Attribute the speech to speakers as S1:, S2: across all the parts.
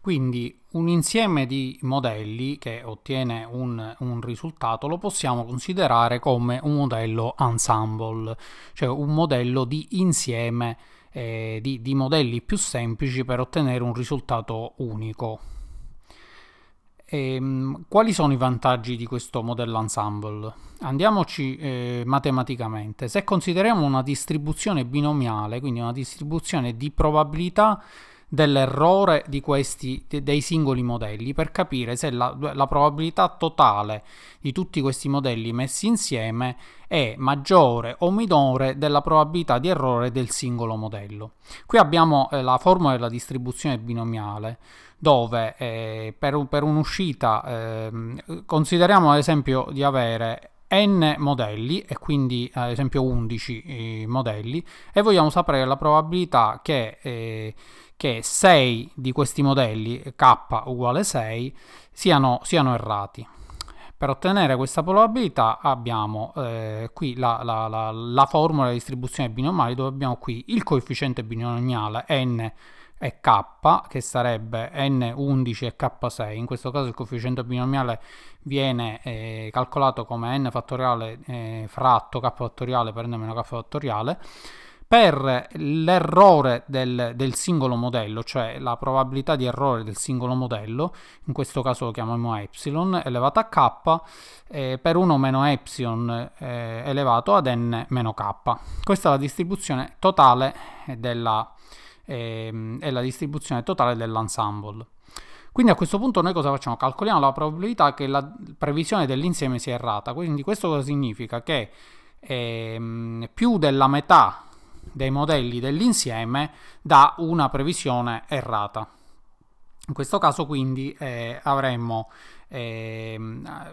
S1: Quindi un insieme di modelli che ottiene un, un, risultato lo possiamo considerare come un modello ensemble, cioè un modello di insieme eh, di, di modelli più semplici per ottenere un risultato unico. Ehm, quali sono i vantaggi di questo modello ensemble? Andiamoci eh, matematicamente. Se consideriamo una distribuzione binomiale, quindi una distribuzione di probabilità dell'errore questi, dei singoli modelli per capire se la, la probabilità totale di tutti questi modelli messi insieme è maggiore o minore della probabilità di errore del singolo modello. Qui abbiamo eh, la formula della distribuzione binomiale dove eh, per, per un'uscita eh, consideriamo ad esempio di avere n modelli e quindi ad esempio 11 eh, modelli e vogliamo sapere la probabilità che, eh, che 6 di questi modelli k uguale 6 siano, siano errati. Per ottenere questa probabilità abbiamo eh, qui la, la, la, la, formula di distribuzione binomale dove abbiamo qui il coefficiente binomiale n e k che sarebbe n11 e k6 in questo caso il coefficiente binomiale viene eh, calcolato come n fattoriale eh, fratto k fattoriale per n meno k fattoriale per l'errore del, del, singolo modello, cioè la probabilità di errore del singolo modello, in questo caso lo chiamiamo epsilon, elevata a k, eh, per 1 meno epsilon eh, elevato ad n meno k. Questa è la distribuzione totale eh, della, eh, è ehm, la distribuzione totale dell'ensemble. Quindi a questo punto noi cosa facciamo? Calcoliamo la probabilità che la previsione dell'insieme sia errata, quindi questo cosa significa? Che ehm, più della metà dei modelli dell'insieme dà una previsione errata. In questo caso quindi eh, avremmo, eh,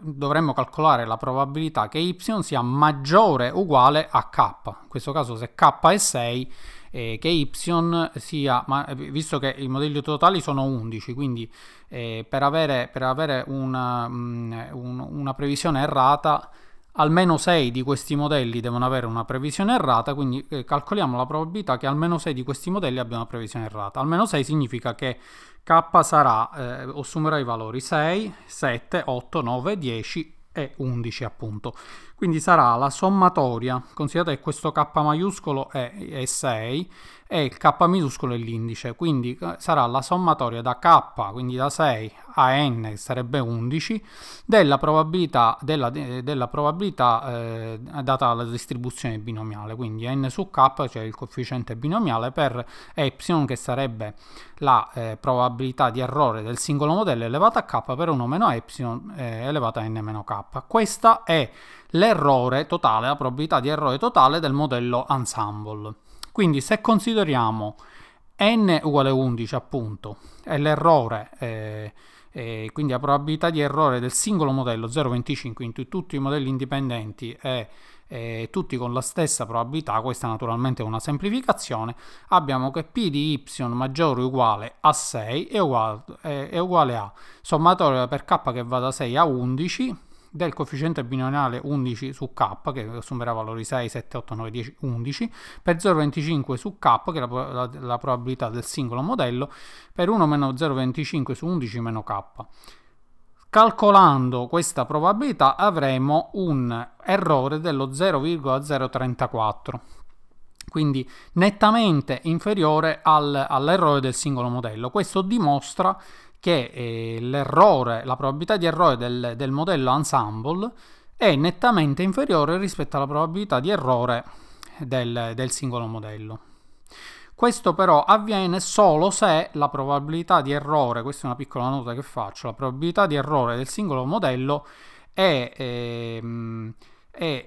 S1: dovremmo calcolare la probabilità che y sia maggiore o uguale a k. In questo caso se k è 6, eh, che y sia, ma, eh, visto che i modelli totali sono 11, quindi eh, per avere, per avere una, mh, mm, un, una previsione errata almeno 6 di questi modelli devono avere una previsione errata, quindi eh, calcoliamo la probabilità che almeno 6 di questi modelli abbiano una previsione errata. Almeno 6 significa che k sarà, eh, assumerà i valori 6, 7, 8, 9, 10 e 11 appunto. Quindi sarà la sommatoria, considerate che questo k maiuscolo è, è 6, e il K minuscolo è l'indice, quindi eh, sarà la sommatoria da K, quindi da 6 a N, che sarebbe 11, della probabilità, della, eh, della probabilità eh, data dalla distribuzione binomiale, quindi N su K, cioè il coefficiente binomiale, per Epsilon, che sarebbe la eh, probabilità di errore del singolo modello elevata a K per 1 meno Epsilon eh, elevata a N meno K. Questa è l'errore totale, la probabilità di errore totale del modello ensemble. Quindi se consideriamo n uguale 11 appunto è l'errore, eh, eh, quindi la probabilità di errore del singolo modello 0,25 in tutti i modelli indipendenti è eh, tutti con la stessa probabilità, questa naturalmente è una semplificazione, abbiamo che p di y maggiore o uguale a 6 è uguale, è uguale a sommatorio per k che va da 6 a 11 del coefficiente binomiale 11 su k, che assumerà valori 6, 7, 8, 9, 10, 11, per 0,25 su k, che è la, la, la probabilità del singolo modello, per 1 meno 0,25 su 11 meno k. Calcolando questa probabilità avremo un errore dello 0,034 quindi nettamente inferiore al, all'errore del singolo modello. Questo dimostra che eh, la probabilità di errore del, del modello ensemble è nettamente inferiore rispetto alla probabilità di errore del, del, singolo modello. Questo però avviene solo se la probabilità di errore, questa è una piccola nota che faccio, la probabilità di errore del singolo modello è... Ehm, è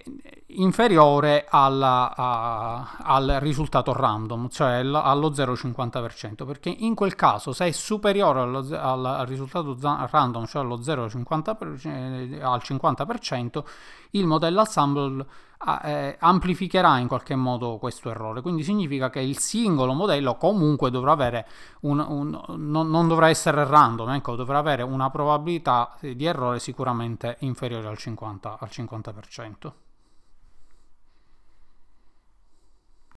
S1: inferiore alla, a, al risultato random, cioè allo 0,50%, perché in quel caso se è superiore allo, al, risultato random, cioè allo 0,50%, eh, al 50%, il modello assemble Ah, eh, amplificherà in qualche modo questo errore. Quindi significa che il singolo modello comunque dovrà avere un, un non, non, dovrà essere random, ecco, dovrà avere una probabilità di errore sicuramente inferiore al 50%. Al 50%.